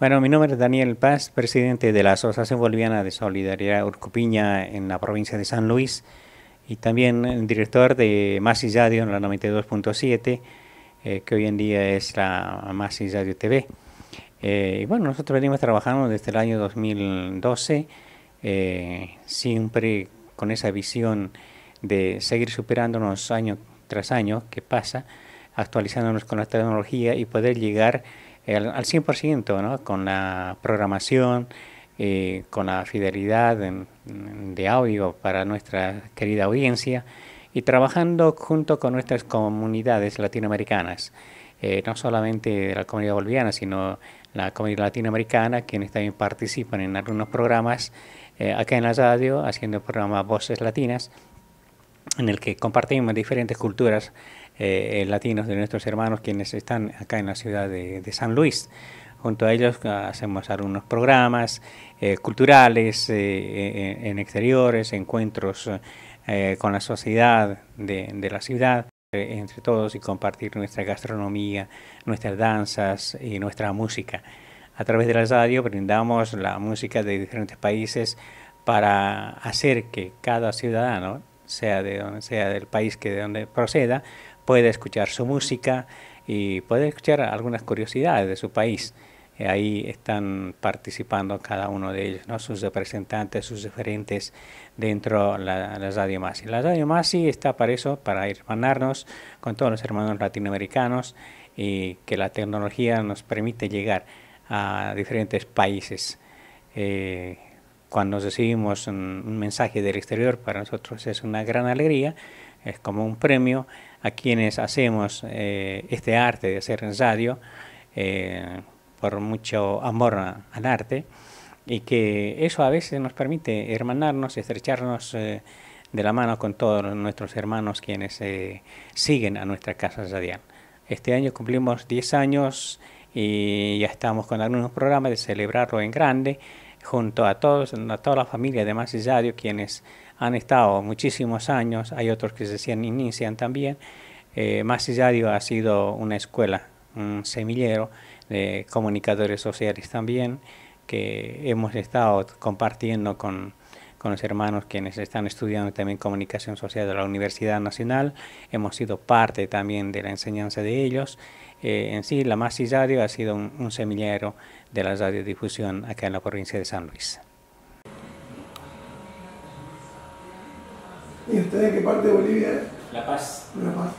Bueno, mi nombre es Daniel Paz, presidente de la Asociación Boliviana de Solidaridad Urcupiña en la provincia de San Luis y también director de Masi Radio en la 92.7, eh, que hoy en día es la Masi Radio TV. Eh, y bueno, nosotros venimos trabajando desde el año 2012, eh, siempre con esa visión de seguir superándonos año tras año que pasa, actualizándonos con la tecnología y poder llegar a al, 100%, ¿no? Con la programación, eh, con la fidelidad de audio para nuestra querida audiencia y trabajando junto con nuestras comunidades latinoamericanas, eh, no solamente la comunidad boliviana, sino la comunidad latinoamericana, quienes también participan en algunos programas eh, acá en la radio, haciendo programas Voces Latinas en el que compartimos diferentes culturas eh, latinos de nuestros hermanos quienes están acá en la ciudad de, San Luis. Junto a ellos ah, hacemos algunos programas eh, culturales eh, en, exteriores, encuentros con la sociedad de, la ciudad entre todos y compartir nuestra gastronomía, nuestras danzas y nuestra música. A través de la radio brindamos la música de diferentes países para hacer que cada ciudadano sea de donde sea del país que de donde proceda, puede escuchar su música y puede escuchar algunas curiosidades de su país. Eh, ahí están participando cada uno de ellos, ¿no? sus representantes, sus diferentes dentro de la, Radio Masi. La Radio Masi está para eso, para hermanarnos con todos los hermanos latinoamericanos y que la tecnología nos permite llegar a diferentes países. Eh, cuando recibimos un, mensaje del exterior, para nosotros es una gran alegría, es como un premio a quienes hacemos eh, este arte de hacer radio eh, por mucho amor al arte y que eso a veces nos permite hermanarnos, estrecharnos eh, de la mano con todos nuestros hermanos quienes siguen a nuestra casa radial. Este año cumplimos 10 años y ya estamos con algunos programas de celebrarlo en grande junto a todos, a toda la familia de Masillario, quienes han estado muchísimos años, hay otros que se inician también. Eh, Masillario ha sido una escuela, un semillero de comunicadores sociales también, que hemos estado compartiendo con con los hermanos quienes están estudiando también comunicación social de la Universidad Nacional. Hemos sido parte también de la enseñanza de ellos. Eh, en sí, la Masi Radio ha sido un, un semillero de la radiodifusión acá en la provincia de San Luis. ¿Y usted de qué parte de Bolivia? La Paz. La Paz.